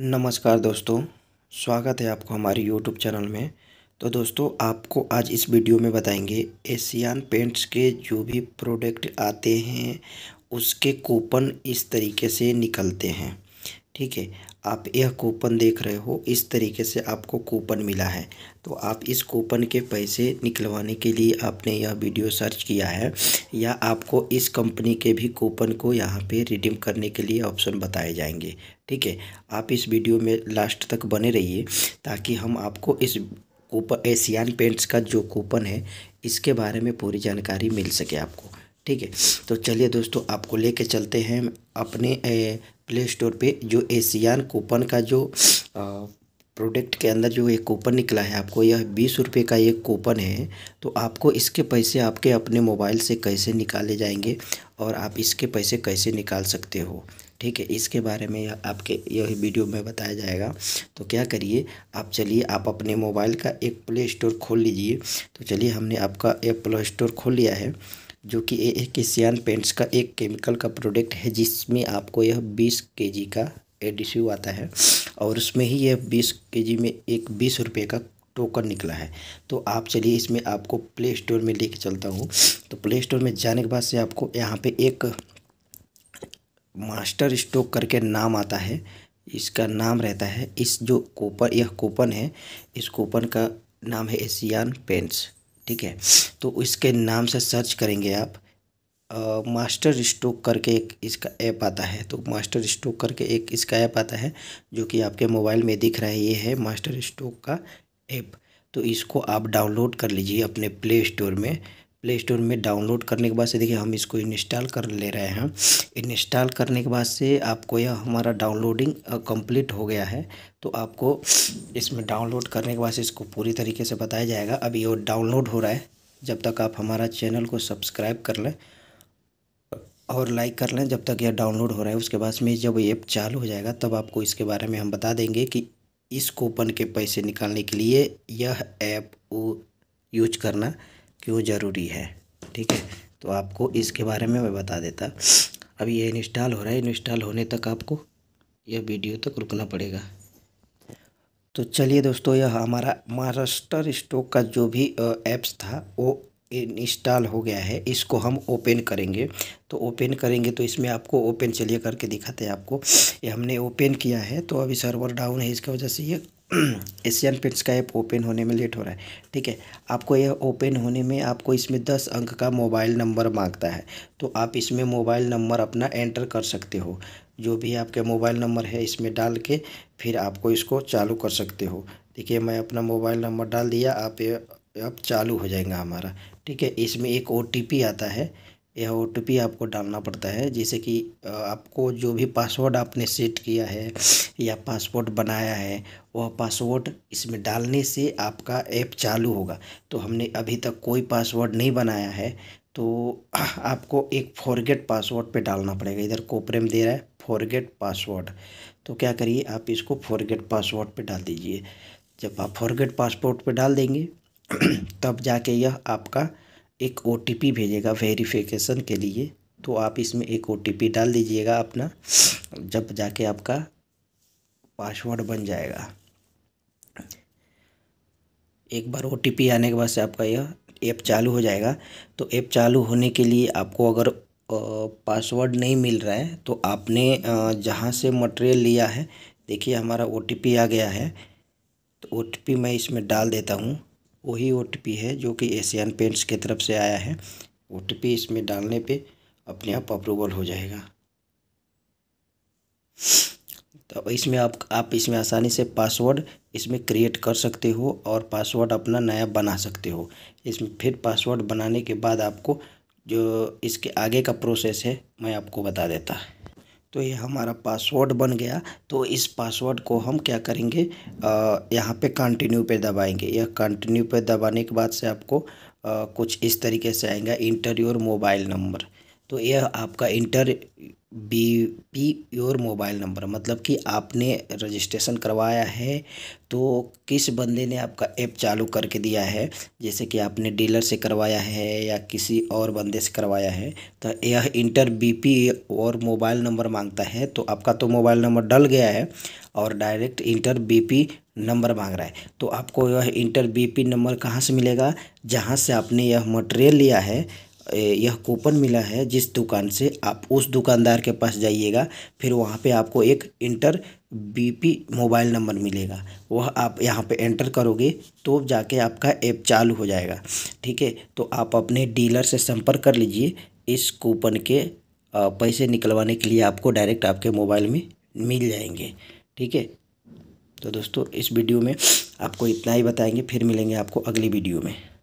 नमस्कार दोस्तों स्वागत है आपको हमारे यूट्यूब चैनल में तो दोस्तों आपको आज इस वीडियो में बताएंगे एशियन पेंट्स के जो भी प्रोडक्ट आते हैं उसके कूपन इस तरीके से निकलते हैं ठीक है आप यह कूपन देख रहे हो इस तरीके से आपको कूपन मिला है तो आप इस कूपन के पैसे निकलवाने के लिए आपने यह वीडियो सर्च किया है या आपको इस कंपनी के भी कूपन को यहाँ पे रिडीम करने के लिए ऑप्शन बताए जाएंगे ठीक है आप इस वीडियो में लास्ट तक बने रहिए ताकि हम आपको इस कूपन एशियन पेंट्स का जो कूपन है इसके बारे में पूरी जानकारी मिल सके आपको ठीक है तो चलिए दोस्तों आपको लेके चलते हैं अपने प्ले स्टोर पर जो एशियान कूपन का जो प्रोडक्ट के अंदर जो एक कूपन निकला है आपको यह बीस रुपये का एक कूपन है तो आपको इसके पैसे आपके अपने मोबाइल से कैसे निकाले जाएंगे और आप इसके पैसे कैसे निकाल सकते हो ठीक है इसके बारे में यह आपके यह वीडियो में बताया जाएगा तो क्या करिए आप चलिए आप अपने मोबाइल का एक प्ले स्टोर खोल लीजिए तो चलिए हमने आपका एक प्ले स्टोर खोल लिया है जो कि एक एशियन पेंट्स का एक केमिकल का प्रोडक्ट है जिसमें आपको यह बीस के जी का एडिसिव आता है और उसमें ही यह बीस के जी में एक बीस रुपये का टोकन निकला है तो आप चलिए इसमें आपको प्ले स्टोर में लेके चलता हूँ तो प्ले स्टोर में जाने के बाद से आपको यहाँ पे एक मास्टर स्टोक करके नाम आता है इसका नाम रहता है इस जो कूपन यह कूपन है इस कूपन का नाम है एशियान पेंट्स ठीक है तो इसके नाम से सर्च करेंगे आप मास्टर स्टोक करके एक इसका ऐप आता है तो मास्टर स्टोक करके एक इसका ऐप आता है जो कि आपके मोबाइल में दिख रहा है ये है मास्टर स्टोक का ऐप तो इसको आप डाउनलोड कर लीजिए अपने प्ले स्टोर में प्ले स्टोर में डाउनलोड करने के बाद से देखिए हम इसको इंस्टॉल कर ले रहे हैं इंस्टॉल करने के बाद से आपको यह हमारा डाउनलोडिंग कंप्लीट हो गया है तो आपको इसमें डाउनलोड करने के बाद से इसको पूरी तरीके से बताया जाएगा अब ये डाउनलोड हो रहा है जब तक आप हमारा चैनल को सब्सक्राइब कर लें और लाइक कर लें जब तक यह डाउनलोड हो रहा है उसके बाद में जब ऐप चालू हो जाएगा तब आपको इसके बारे में हम बता देंगे कि इस कूपन के पैसे निकालने के लिए यह ऐप यूज करना क्यों ज़रूरी है ठीक है तो आपको इसके बारे में मैं बता देता अभी ये इंस्टॉल हो रहा है इंस्टॉल होने तक आपको यह वीडियो तक रुकना पड़ेगा तो चलिए दोस्तों यह हमारा महाराष्ट्र स्टोक का जो भी ऐप्स था वो इंस्टॉल हो गया है इसको हम ओपन करेंगे तो ओपन करेंगे तो इसमें आपको ओपन चलिए करके दिखाते हैं आपको ये हमने ओपन किया है तो अभी सर्वर डाउन है इसकी वजह से ये एशियन पेंट्स का ऐप ओपन होने में लेट हो रहा है ठीक है आपको यह ओपन होने में आपको इसमें दस अंक का मोबाइल नंबर मांगता है तो आप इसमें मोबाइल नंबर अपना एंटर कर सकते हो जो भी आपके मोबाइल नंबर है इसमें डाल के फिर आपको इसको चालू कर सकते हो देखिए मैं अपना मोबाइल नंबर डाल दिया आप अब चालू हो जाएगा हमारा ठीक है इसमें एक ओ आता है यह ओ टी पी आपको डालना पड़ता है जैसे कि आपको जो भी पासवर्ड आपने सेट किया है या पासवर्ड बनाया है वह पासवर्ड इसमें डालने से आपका ऐप चालू होगा तो हमने अभी तक कोई पासवर्ड नहीं बनाया है तो आपको एक फॉरगेट पासवर्ड पे डालना पड़ेगा इधर कोप्रेम दे रहा है फॉरगेट पासवर्ड तो क्या करिए आप इसको फॉरगेट पासवर्ड पे डाल दीजिए जब आप फॉरगेट पासवर्ड पे डाल देंगे तब जाके यह आपका एक ओ भेजेगा वेरीफिकेशन के लिए तो आप इसमें एक ओ डाल दीजिएगा अपना जब जाके आपका पासवर्ड बन जाएगा एक बार ओ आने के बाद से आपका यह ऐप चालू हो जाएगा तो ऐप चालू होने के लिए आपको अगर पासवर्ड नहीं मिल रहा है तो आपने जहाँ से मटेरियल लिया है देखिए हमारा ओ आ गया है तो ओ मैं इसमें डाल देता हूँ वही ओ टी पी है जो कि एशियन पेंट्स की तरफ से आया है ओ टी पी इसमें डालने पे अपने आप अप्रूवल हो जाएगा तो इसमें आप आप इसमें आसानी से पासवर्ड इसमें क्रिएट कर सकते हो और पासवर्ड अपना नया बना सकते हो इसमें फिर पासवर्ड बनाने के बाद आपको जो इसके आगे का प्रोसेस है मैं आपको बता देता तो ये हमारा पासवर्ड बन गया तो इस पासवर्ड को हम क्या करेंगे यहाँ पे कंटिन्यू पे दबाएंगे यह कंटिन्यू पे दबाने के बाद से आपको आ, कुछ इस तरीके से आएगा इंटर योर मोबाइल नंबर तो यह आपका enter B P your mobile number मतलब कि आपने रजिस्ट्रेशन करवाया है तो किस बंदे ने आपका ऐप चालू करके दिया है जैसे कि आपने डीलर से करवाया है या किसी और बंदे से करवाया है तो यह इंटर बीपी और मोबाइल नंबर मांगता है तो आपका तो मोबाइल नंबर डल गया है और डायरेक्ट इंटर बीपी नंबर मांग रहा है तो आपको यह इंटर बीपी नंबर कहाँ से मिलेगा जहाँ से आपने यह मटेरियल लिया है यह कूपन मिला है जिस दुकान से आप उस दुकानदार के पास जाइएगा फिर वहाँ पे आपको एक इंटर बीपी मोबाइल नंबर मिलेगा वह आप यहाँ पे एंटर करोगे तो जाके आपका ऐप चालू हो जाएगा ठीक है तो आप अपने डीलर से संपर्क कर लीजिए इस कूपन के पैसे निकलवाने के लिए आपको डायरेक्ट आपके मोबाइल में मिल जाएंगे ठीक है तो दोस्तों इस वीडियो में आपको इतना ही बताएंगे फिर मिलेंगे आपको अगली वीडियो में